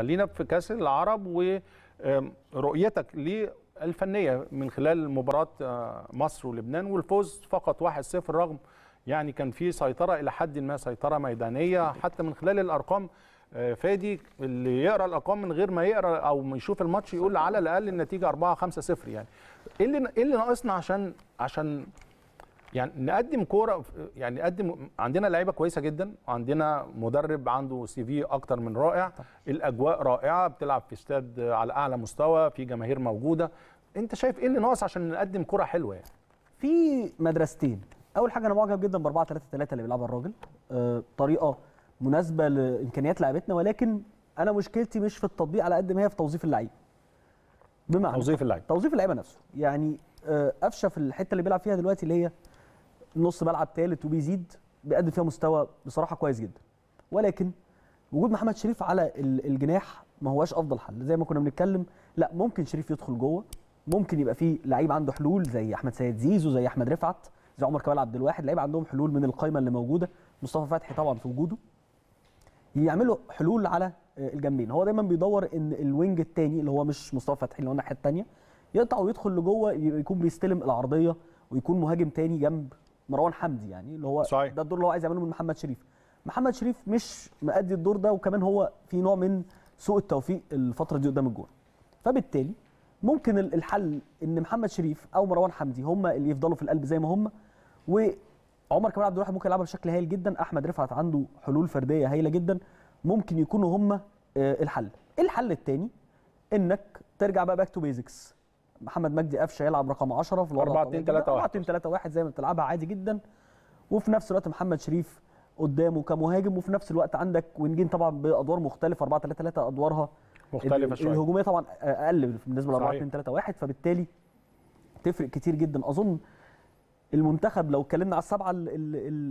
خلينا في كاس العرب ورؤيتك للفنيه من خلال مباراه آه، مصر ولبنان والفوز فقط 1-0 رغم يعني كان في سيطره الى حد ما سيطره ميدانيه حتى من خلال الارقام آه، فادي اللي يقرا الارقام من غير ما يقرا او يشوف الماتش يقول على الاقل النتيجه 4 5 0 يعني ايه اللي ايه اللي ناقصنا عشان عشان يعني نقدم كوره يعني نقدم عندنا لعيبه كويسه جدا وعندنا مدرب عنده سي في اكتر من رائع طبعا. الاجواء رائعه بتلعب في استاد على اعلى مستوى في جماهير موجوده انت شايف ايه اللي ناقص عشان نقدم كوره حلوه يعني في مدرستين اول حاجه انا معجب جدا ب 4 3 3 اللي بيلعبها الراجل أه طريقه مناسبه لامكانيات لعيبتنا ولكن انا مشكلتي مش في التطبيق على قد ما هي في توظيف اللعيب بمعنى توظيف اللعيب توظيف اللعيبه نفسه يعني آه، قفشه في الحته اللي بيلعب فيها دلوقتي اللي هي نص ملعب ثالث وبيزيد بيقدم فيها مستوى بصراحه كويس جدا ولكن وجود محمد شريف على الجناح ما هواش افضل حل زي ما كنا بنتكلم لا ممكن شريف يدخل جوه ممكن يبقى في لعيب عنده حلول زي احمد سيد زيزو زي احمد رفعت زي عمر كمال عبد الواحد لعيب عندهم حلول من القايمه اللي موجوده مصطفى فتحي طبعا في وجوده يعملوا حلول على آه، الجنبين هو دايما بيدور ان الوينج الثاني اللي هو مش مصطفى فتحي اللي هو الناحيه الثانيه يقطع ويدخل لجوه يكون بيستلم العرضيه ويكون مهاجم ثاني جنب مروان حمدي يعني اللي هو صحيح. ده الدور اللي هو عايز يعمله من محمد شريف محمد شريف مش مأدي الدور ده وكمان هو في نوع من سوء التوفيق الفتره دي قدام الجون فبالتالي ممكن الحل ان محمد شريف او مروان حمدي هم اللي يفضلوا في القلب زي ما هم وعمر كمال عبد الواحد ممكن يلعبها بشكل هايل جدا احمد رفعت عنده حلول فرديه هايله جدا ممكن يكونوا هم آه، الحل الحل الثاني انك ترجع بقى باك تو بيزكس محمد مجدي قفشه يلعب رقم 10 في الورقه 4 2 3 1 4 2 3 1 زي ما بتلعبها عادي جدا وفي نفس الوقت محمد شريف قدامه كمهاجم وفي نفس الوقت عندك وينجين طبعا بادوار مختلفه 4 3 3 ادوارها مختلفه شويه الهجوميه طبعا اقل بالنسبه ل 4 2 3 1 فبالتالي تفرق كتير جدا اظن المنتخب لو اتكلمنا على السبعه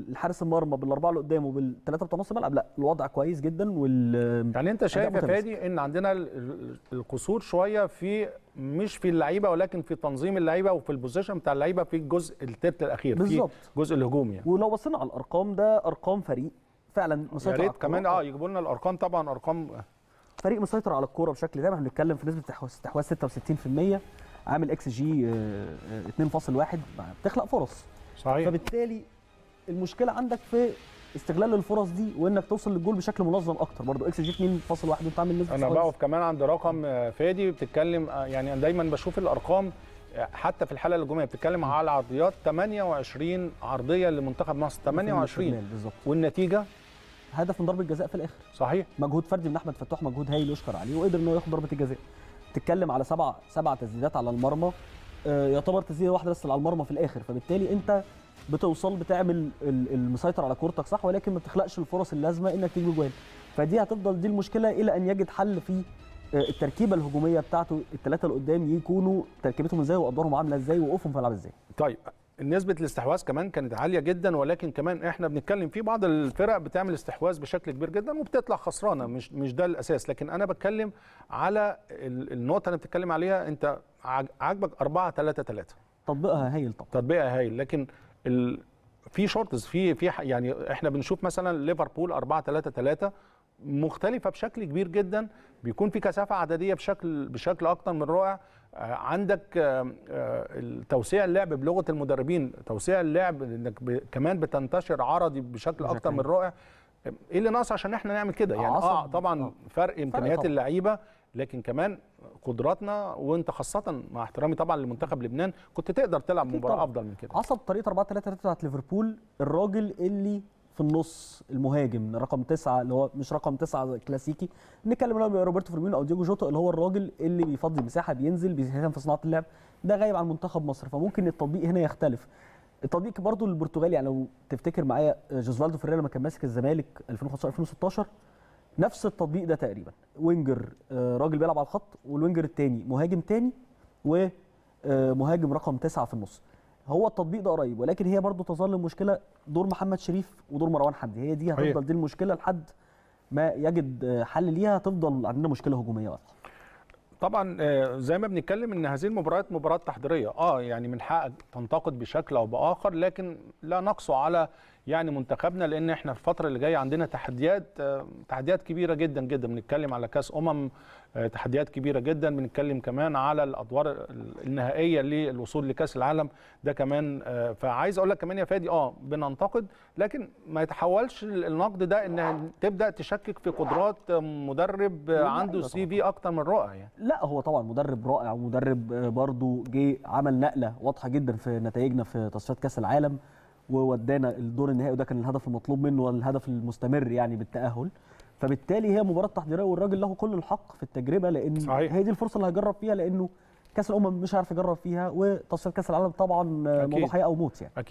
الحارس المرمى بالاربعه اللي قدامه بالثلاثه بتوع نص الملعب لا الوضع كويس جدا وال يعني انت شايف يا فادي ان عندنا القصور شويه في مش في اللعيبه ولكن في تنظيم اللعيبه وفي البوزيشن بتاع اللعيبه في الجزء الثالث الاخير بالظبط جزء الهجوم يعني. ولو بصينا على الارقام ده ارقام فريق فعلا مسيطر يا ريت كمان اه يجيبوا لنا الارقام طبعا ارقام فريق مسيطر على الكوره بشكل تام احنا بنتكلم في نسبه استحواذ 66% عامل اكس جي 2.1 آه، آه، بتخلق فرص صحيح فبالتالي المشكله عندك في استغلال الفرص دي وانك توصل للجول بشكل منظم اكتر برضو اكس جي 2.1 وانت عامل نسبه انا بقف كمان عند رقم آه، فادي بتتكلم يعني انا دايما بشوف الارقام حتى في الحاله الهجوميه بتتكلم على عرضيات 28 عرضيه لمنتخب مصر 28 بالظبط والنتيجه هدف من ضربه جزاء في الاخر صحيح مجهود فردي من احمد فتوح مجهود هايل يشكر عليه وقدر انه ياخد ضربه الجزاء تتكلم على سبع سبع تسديدات على المرمى آه، يعتبر تسديده واحده بس على المرمى في الاخر فبالتالي انت بتوصل بتعمل المسيطر على كورتك صح ولكن ما بتخلقش الفرص اللازمه انك تجيب جوان فدي هتفضل دي المشكله الى ان يجد حل في آه، التركيبه الهجوميه بتاعته الثلاثه اللي قدام يكونوا تركيبتهم ازاي وادوارهم عامله ازاي ووقوفهم في الملعب ازاي طيب نسبه الاستحواذ كمان كانت عاليه جدا ولكن كمان احنا بنتكلم في بعض الفرق بتعمل استحواذ بشكل كبير جدا وبتطلع خسرانه مش مش ده الاساس لكن انا بتكلم على النقطه اللي بتتكلم عليها انت عاجبك 4 3 3 تطبيقها هايل طبعا تطبيقها هايل لكن ال... في شورتز في في يعني احنا بنشوف مثلا ليفربول 4 3 3 مختلفه بشكل كبير جدا بيكون في كثافه عدديه بشكل بشكل اكتر من رائع عندك آه، آه، توسيع اللعب بلغه المدربين توسيع اللعب انك كمان بتنتشر عرضي بشكل اكتر من رائع ايه اللي ناقص عشان احنا نعمل كده يعني اه طبعا آه. فرق امكانيات اللعيبه لكن كمان قدراتنا وانت خاصه مع احترامي طبعا لمنتخب لبنان كنت تقدر تلعب مباراه افضل من كده عصب طريقه 4 3 3 بتاعت ليفربول الراجل اللي في النص المهاجم رقم تسعة اللي هو مش رقم تسعة كلاسيكي نتكلم اللي روبرتو فيرمينو او ديجو جوتا اللي هو الراجل اللي بيفضي مساحه بينزل بيساهم في صناعه اللعب ده غايب عن منتخب مصر فممكن التطبيق هنا يختلف التطبيق برضو للبرتغالي يعني لو تفتكر معايا آه، جوزفالدو فيريرا لما كان ماسك الزمالك 2015 2016 نفس التطبيق ده تقريبا وينجر آه، راجل بيلعب على الخط والوينجر الثاني مهاجم ثاني ومهاجم رقم تسعة في النص هو التطبيق ده قريب ولكن هي برضو تظل المشكله دور محمد شريف ودور مروان حمدي هي دي هتفضل دي المشكله لحد ما يجد حل ليها هتفضل عندنا مشكله هجوميه بقى. طبعا آه، زي ما بنتكلم ان هذه المباريات مباريات تحضيريه اه يعني من حقك تنتقد بشكل او باخر لكن لا نقص على يعني منتخبنا لان احنا الفتره اللي جايه عندنا تحديات آه، تحديات كبيره جدا جدا بنتكلم على كاس امم آه، تحديات كبيره جدا بنتكلم كمان على الادوار النهائيه للوصول لكاس العالم ده كمان آه، فعايز اقول لك كمان يا فادي اه بننتقد لكن ما يتحولش النقد ده ان تبدا تشكك في قدرات مدرب عنده سي في اكتر من رائع يعني لا هو طبعا مدرب رائع ومدرب برضه جه عمل نقله واضحه جدا في نتائجنا في تصفيات كاس العالم وودانا الدور النهائي وده كان الهدف المطلوب منه والهدف المستمر يعني بالتاهل فبالتالي هي مباراه تحضيريه والراجل له كل الحق في التجربه لان صحيح. هي دي الفرصه اللي هيجرب فيها لانه كاس الامم مش عارف يجرب فيها وتصفيات كاس العالم طبعا موضوع حياه او موت يعني أكيد.